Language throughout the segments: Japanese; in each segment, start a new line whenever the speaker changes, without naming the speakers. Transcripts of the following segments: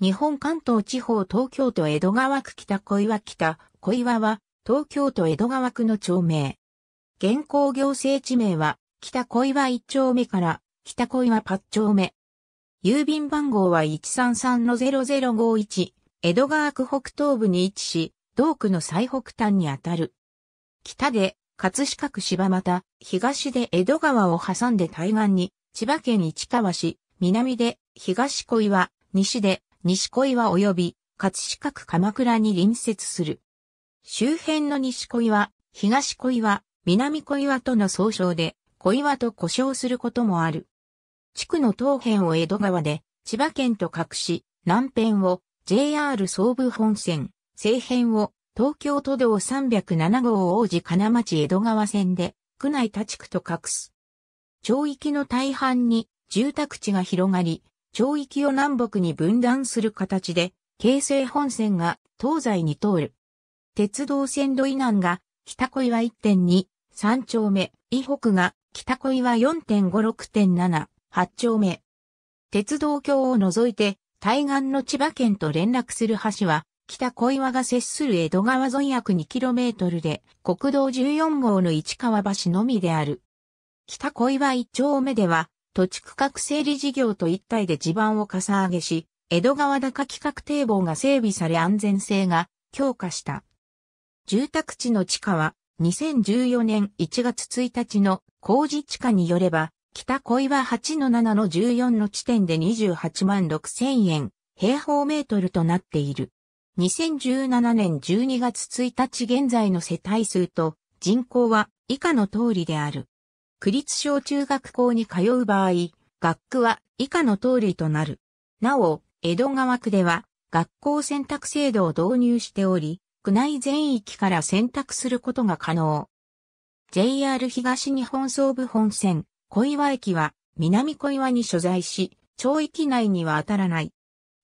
日本関東地方東京都江戸川区北小岩北小岩は東京都江戸川区の町名。現行行政地名は北小岩1丁目から北小岩8丁目。郵便番号は133-0051江戸川区北東部に位置し、同区の最北端にあたる。北で葛飾区柴又、東で江戸川を挟んで対岸に千葉県市川市、南で東小岩、西で西小岩及び葛飾区鎌倉に隣接する。周辺の西小岩、東小岩、南小岩との総称で、小岩と呼称することもある。地区の東辺を江戸川で、千葉県と隠し、南辺を JR 総武本線、西辺を東京都道307号王子金町江戸川線で、区内他地区と隠す。町域の大半に住宅地が広がり、町域を南北に分断する形で、京成本線が東西に通る。鉄道線路以南が北小岩1.2、3丁目、以北が北小岩4.56.7、8丁目。鉄道橋を除いて、対岸の千葉県と連絡する橋は、北小岩が接する江戸川沿い約 2km で、国道14号の市川橋のみである。北小岩1丁目では、土地区画整理事業と一体で地盤をかさ上げし、江戸川高規格堤防が整備され安全性が強化した。住宅地の地価は2014年1月1日の工事地価によれば、北小岩8の7の14の地点で28万6千円平方メートルとなっている。2017年12月1日現在の世帯数と人口は以下の通りである。区立小中学校に通う場合、学区は以下の通りとなる。なお、江戸川区では学校選択制度を導入しており、区内全域から選択することが可能。JR 東日本総武本線、小岩駅は南小岩に所在し、町域内には当たらない。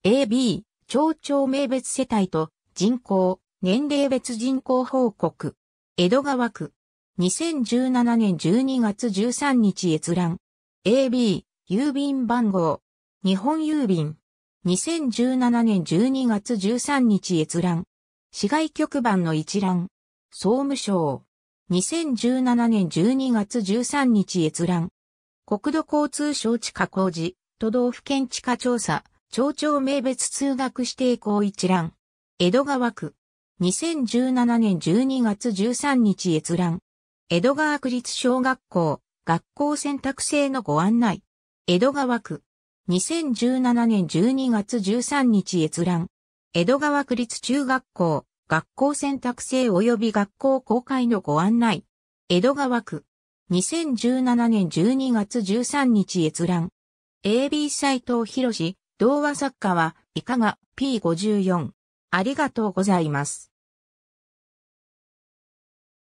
AB、町長名別世帯と人口、年齢別人口報告。江戸川区、2017年12月13日閲覧。AB、郵便番号。日本郵便。2017年12月13日閲覧。市外局番の一覧。総務省。2017年12月13日閲覧。国土交通省地下工事、都道府県地下調査、町長名別通学指定校一覧。江戸川区。2017年12月13日閲覧。江戸川区立小学校、学校選択制のご案内。江戸川区。2017年12月13日閲覧。江戸川区立中学校、学校選択制及び学校公開のご案内。江戸川区。2017年12月13日閲覧。AB 斎藤博士、童話作家は、いかが P54。ありがとうございます。